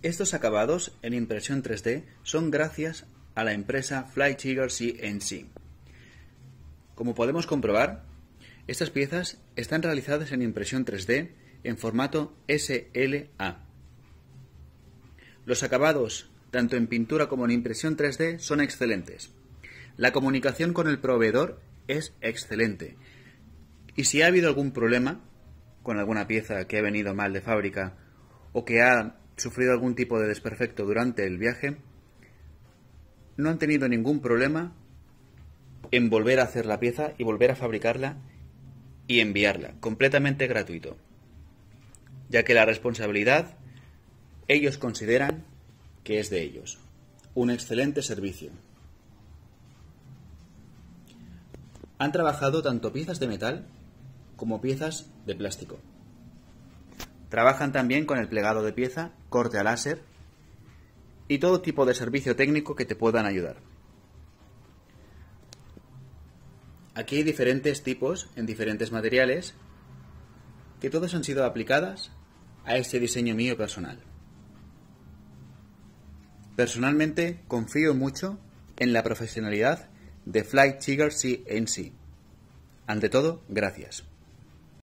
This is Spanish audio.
Estos acabados en impresión 3D son gracias a la empresa Fly CNC. Como podemos comprobar, estas piezas están realizadas en impresión 3D en formato SLA. Los acabados, tanto en pintura como en impresión 3D, son excelentes. La comunicación con el proveedor es excelente. Y si ha habido algún problema con alguna pieza que ha venido mal de fábrica o que ha sufrido algún tipo de desperfecto durante el viaje, no han tenido ningún problema en volver a hacer la pieza y volver a fabricarla y enviarla, completamente gratuito, ya que la responsabilidad ellos consideran que es de ellos. Un excelente servicio. Han trabajado tanto piezas de metal como piezas de plástico. Trabajan también con el plegado de pieza, corte a láser y todo tipo de servicio técnico que te puedan ayudar. Aquí hay diferentes tipos en diferentes materiales que todas han sido aplicadas a este diseño mío personal. Personalmente confío mucho en la profesionalidad de Flight Chigger CNC. Ante todo, gracias.